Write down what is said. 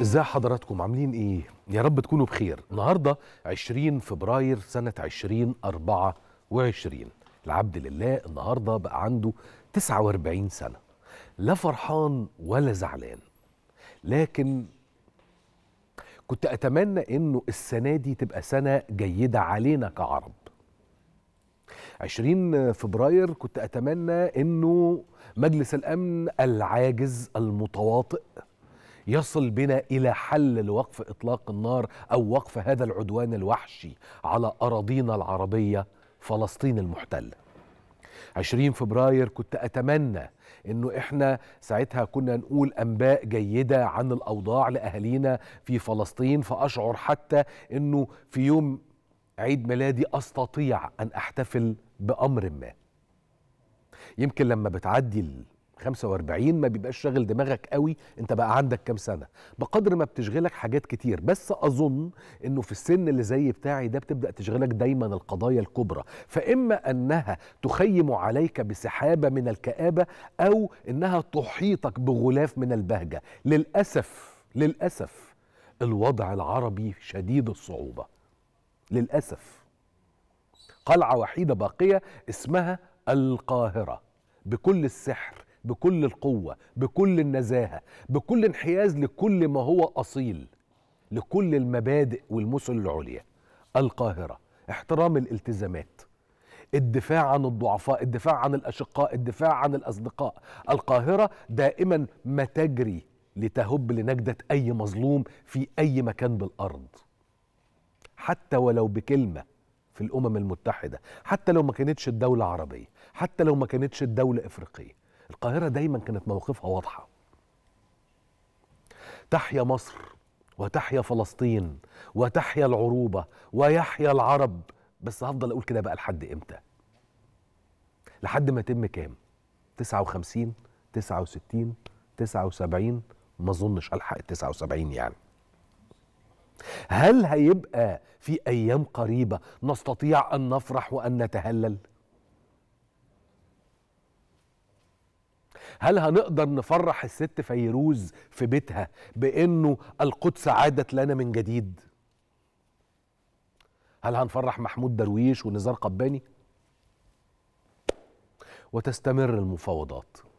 ازاي حضراتكم عاملين ايه؟ يا رب تكونوا بخير، النهارده 20 فبراير سنة 2024 العبد لله النهارده بقى عنده 49 سنة لا فرحان ولا زعلان لكن كنت أتمنى إنه السنة دي تبقى سنة جيدة علينا كعرب 20 فبراير كنت أتمنى إنه مجلس الأمن العاجز المتواطئ يصل بنا الى حل لوقف اطلاق النار او وقف هذا العدوان الوحشي على اراضينا العربيه فلسطين المحتله 20 فبراير كنت اتمنى انه احنا ساعتها كنا نقول انباء جيده عن الاوضاع لاهالينا في فلسطين فاشعر حتى انه في يوم عيد ميلادي استطيع ان احتفل بامر ما يمكن لما بتعدي 45 ما بيبقاش شاغل دماغك قوي انت بقى عندك كام سنه بقدر ما بتشغلك حاجات كتير بس اظن انه في السن اللي زي بتاعي ده بتبدا تشغلك دايما القضايا الكبرى فاما انها تخيم عليك بسحابه من الكابه او انها تحيطك بغلاف من البهجه للاسف للاسف الوضع العربي شديد الصعوبه للاسف قلعه وحيده باقيه اسمها القاهره بكل السحر بكل القوه بكل النزاهه بكل انحياز لكل ما هو اصيل لكل المبادئ والمثل العليا القاهره احترام الالتزامات الدفاع عن الضعفاء الدفاع عن الاشقاء الدفاع عن الاصدقاء القاهره دائما ما تجري لتهب لنجده اي مظلوم في اي مكان بالارض حتى ولو بكلمه في الامم المتحده حتى لو ما كانتش الدوله عربيه حتى لو ما كانتش الدوله افريقيه القاهرة دايما كانت موقفها واضحة تحيا مصر وتحيا فلسطين وتحيا العروبة ويحيا العرب بس هفضل أقول كده بقى لحد إمتى لحد ما يتم كام 59 69 79 ما اظنش ألحق ال 79 يعني هل هيبقى في ايام قريبه نستطيع ان نفرح وان نتهلل هل هنقدر نفرح الست فيروز في بيتها بانه القدس عادت لنا من جديد هل هنفرح محمود درويش ونزار قباني وتستمر المفاوضات